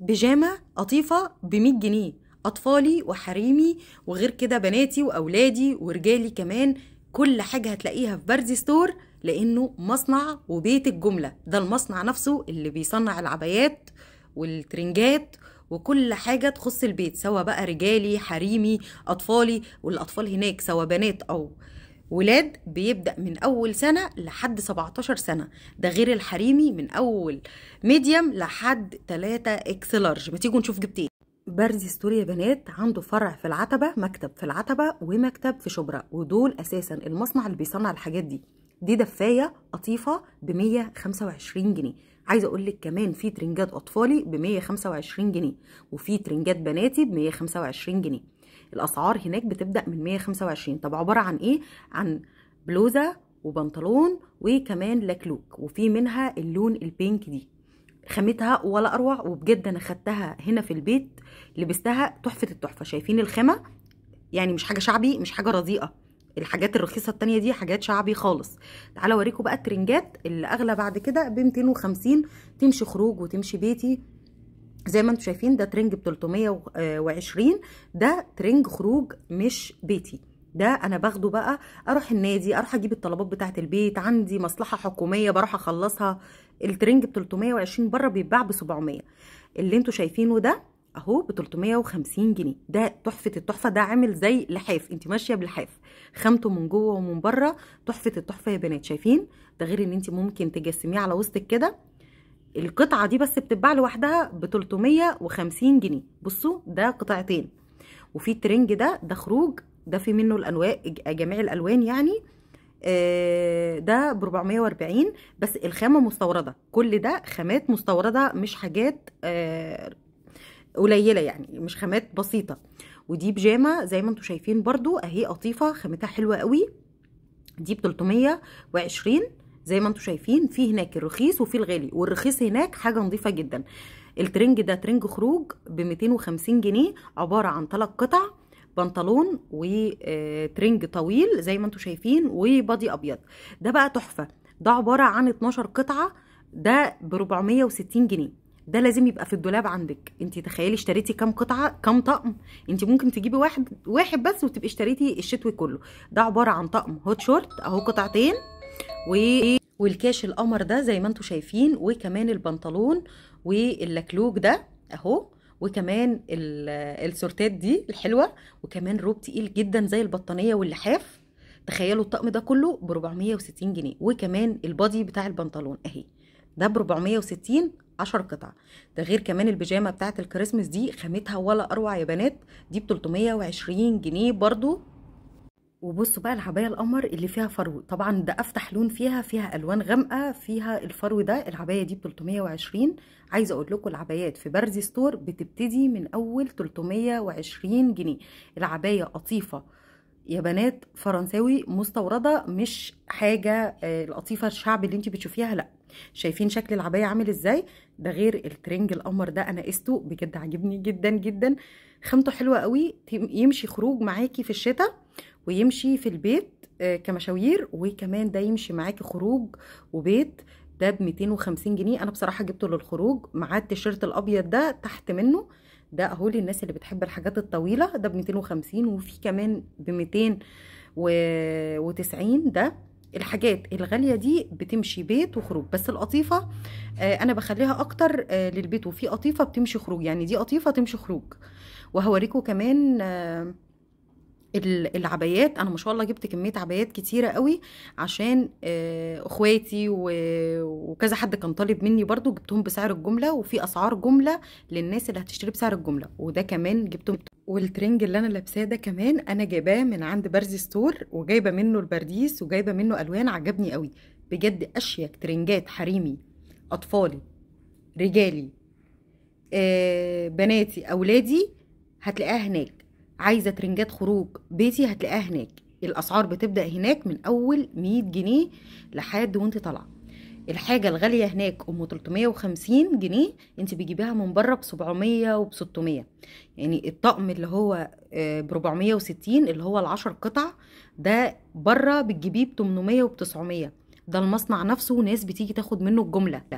بيجامه قطيفه ب 100 جنيه اطفالي وحريمي وغير كده بناتي واولادي ورجالي كمان كل حاجه هتلاقيها في بردي ستور لانه مصنع وبيت الجمله ده المصنع نفسه اللي بيصنع العبايات والترنجات وكل حاجة تخص البيت سواء بقى رجالي حريمي أطفالي والأطفال هناك سواء بنات أو ولاد بيبدأ من أول سنة لحد 17 سنة ده غير الحريمي من أول ميديم لحد 3 إكس لارج ما تيجوا نشوف جبت إيه برزي ستوري يا بنات عنده فرع في العتبة مكتب في العتبة ومكتب في شبرا ودول أساسا المصنع اللي بيصنع الحاجات دي دي دفاية قطيفة ب 125 جنيه عايزه اقول لك كمان في ترنجات اطفالي ب 125 جنيه وفي ترنجات بناتي ب 125 جنيه الاسعار هناك بتبدا من 125 طب عباره عن ايه عن بلوزه وبنطلون وكمان لكلوك وفي منها اللون البينك دي خامتها ولا اروع وبجد انا خدتها هنا في البيت لبستها تحفه التحفه شايفين الخامه يعني مش حاجه شعبي مش حاجه رديئه الحاجات الرخيصه التانية دي حاجات شعبي خالص تعالى اوريكم بقى الترنجات اللي اغلى بعد كده ب 250 تمشي خروج وتمشي بيتي زي ما انتم شايفين ده ترنج ب 320 ده ترنج خروج مش بيتي ده انا باخده بقى اروح النادي اروح اجيب الطلبات بتاعه البيت عندي مصلحه حكوميه بروح اخلصها الترنج ب 320 بره بيتباع ب 700 اللي انتم شايفينه ده اهو ب 350 جنيه ده تحفه التحفه ده عامل زي لحاف انت ماشيه بلحاف خامته من جوه ومن بره تحفه التحفه يا بنات شايفين ده غير ان انت ممكن تجسميه على وسطك كده القطعه دي بس بتتباع لوحدها ب 350 جنيه بصوا ده قطعتين وفي ترنج ده ده خروج ده في منه الانواع جميع الالوان يعني آه، ده ب 440 بس الخامه مستورده كل ده خامات مستورده مش حاجات آه، قليله يعني مش خامات بسيطه ودي بجامه زي ما انتم شايفين برضو اهي قطيفه خامتها حلوه قوي دي ب 320 زي ما انتم شايفين في هناك الرخيص وفي الغالي والرخيص هناك حاجه نظيفه جدا الترنج ده ترنج خروج ب 250 جنيه عباره عن ثلاث قطع بنطلون وترنج طويل زي ما انتم شايفين وبادي ابيض ده بقى تحفه ده عباره عن 12 قطعه ده ب 460 جنيه ده لازم يبقى في الدولاب عندك انت تخيلي اشتريتي كام قطعه كام طقم انت ممكن تجيبي واحد واحد بس وتبقي اشتريتي الشتوي كله ده عباره عن طقم هوت شورت اهو قطعتين و والكاش القمر ده زي ما انتم شايفين وكمان البنطلون واللكلوك ده اهو وكمان السورتات دي الحلوه وكمان روب تقيل جدا زي البطانيه واللحاف تخيلوا الطقم ده كله ب 460 جنيه وكمان البادي بتاع البنطلون اهي ده ب 460 10 قطع ده غير كمان البيجامه بتاعه الكريسماس دي خامتها ولا اروع يا بنات دي ب 320 جنيه برضو وبصوا بقى العبايه القمر اللي فيها فرو طبعا ده افتح لون فيها فيها الوان غامقه فيها الفرو ده العبايه دي ب 320 عايزه اقول لكم العبايات في برزي ستور بتبتدي من اول 320 جنيه العبايه قطيفه يا بنات فرنساوي مستورده مش حاجه القطيفه آه، الشعب اللي انت بتشوفيها لا شايفين شكل العبايه عامل ازاي ده غير الترنج القمر ده انا قسته بجد عاجبني جدا جدا خامته حلوه قوي يمشي خروج معاكي في الشتاء ويمشي في البيت آه، كمشاوير وكمان ده يمشي معاكي خروج وبيت ده ب 250 جنيه انا بصراحه جبته للخروج مع التيشيرت الابيض ده تحت منه ده اهو للناس اللي بتحب الحاجات الطويله ده ب 250 وفي كمان ب 290 ده الحاجات الغاليه دي بتمشي بيت وخروج بس القطيفه آه انا بخليها اكتر آه للبيت وفي قطيفه بتمشي خروج يعني دي قطيفه تمشي خروج وهوريكم كمان آه العبايات انا ما شاء الله جبت كميه عبايات كتيره قوي عشان آه، اخواتي وكذا حد كان طالب مني برضو جبتهم بسعر الجمله وفي اسعار جمله للناس اللي هتشتري بسعر الجمله وده كمان جبتهم والترنج اللي انا لابساه ده كمان انا جايباه من عند برزي ستور وجايبه منه البرديس وجايبه منه الوان عجبني قوي بجد اشيك ترنجات حريمي اطفالي رجالي آه، بناتي اولادي هتلاقيها هناك عايزه ترنجات خروج بيتي هتلاقيها هناك الاسعار بتبدا هناك من اول 100 جنيه لحد وانت طالعه الحاجه الغاليه هناك ام 350 جنيه انت بتجيبيها من بره ب 700 وب 600 يعني الطقم اللي هو آه، ب 460 اللي هو ال10 قطع ده بره بتجيبيه ب 800 وب 900 ده المصنع نفسه ناس بتيجي تاخد منه الجمله ده